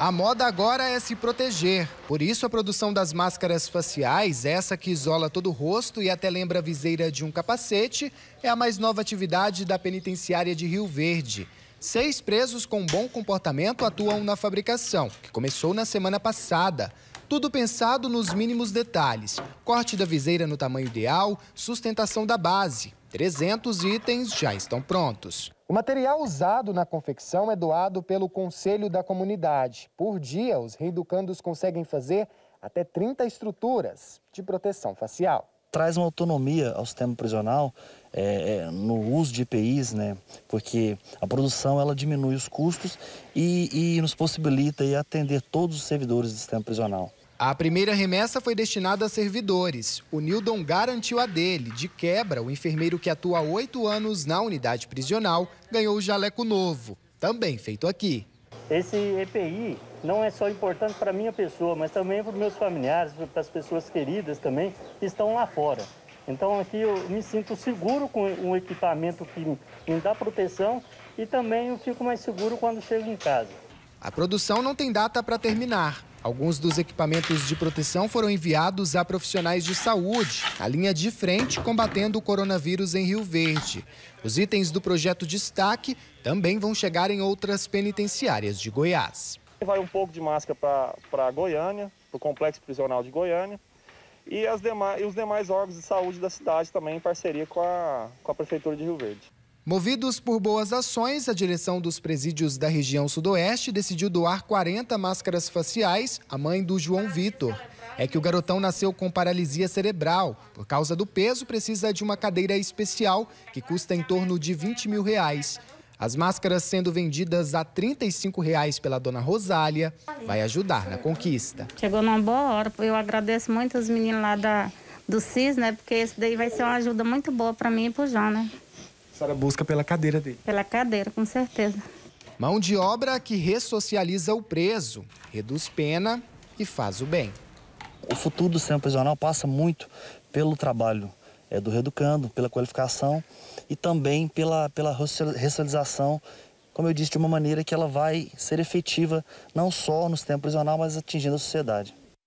A moda agora é se proteger. Por isso, a produção das máscaras faciais, essa que isola todo o rosto e até lembra a viseira de um capacete, é a mais nova atividade da penitenciária de Rio Verde. Seis presos com bom comportamento atuam na fabricação, que começou na semana passada. Tudo pensado nos mínimos detalhes: corte da viseira no tamanho ideal, sustentação da base, 300 itens já estão prontos. O material usado na confecção é doado pelo Conselho da Comunidade. Por dia, os reeducandos conseguem fazer até 30 estruturas de proteção facial. Traz uma autonomia ao sistema prisional é, é no uso de EPIs, né? porque a produção ela diminui os custos e, e nos possibilita e atender todos os servidores do sistema prisional. A primeira remessa foi destinada a servidores. O Nildon garantiu a dele. De quebra, o enfermeiro que atua há oito anos na unidade prisional ganhou o jaleco novo, também feito aqui. Esse EPI não é só importante para a minha pessoa, mas também para os meus familiares, para as pessoas queridas também que estão lá fora. Então aqui eu me sinto seguro com um equipamento que me dá proteção e também eu fico mais seguro quando chego em casa. A produção não tem data para terminar. Alguns dos equipamentos de proteção foram enviados a profissionais de saúde, a linha de frente combatendo o coronavírus em Rio Verde. Os itens do projeto Destaque também vão chegar em outras penitenciárias de Goiás. Vai um pouco de máscara para Goiânia, para o Complexo Prisional de Goiânia, e, demais, e, os demais órgãos de saúde da cidade também em parceria com a, com a Prefeitura de Rio Verde. Movidos por boas ações, a direção dos presídios da região sudoeste decidiu doar 40 máscaras faciais à mãe do João Vitor. É que o garotão nasceu com paralisia cerebral. Por causa do peso, precisa de uma cadeira especial que custa em torno de 20 mil reais. As máscaras sendo vendidas a 35 reais pela dona Rosália vai ajudar na conquista. Chegou numa boa hora, eu agradeço muito os meninos lá da, do CIS, né? Porque isso daí vai ser uma ajuda muito boa para mim e para o João, né? A senhora busca pela cadeira dele? Pela cadeira, com certeza. Mão de obra que ressocializa o preso, reduz pena e faz o bem. O futuro do sistema prisional passa muito pelo trabalho é, do reeducando, pela qualificação e também pela, pela ressocialização, como eu disse, de uma maneira que ela vai ser efetiva não só no sistema prisional, mas atingindo a sociedade.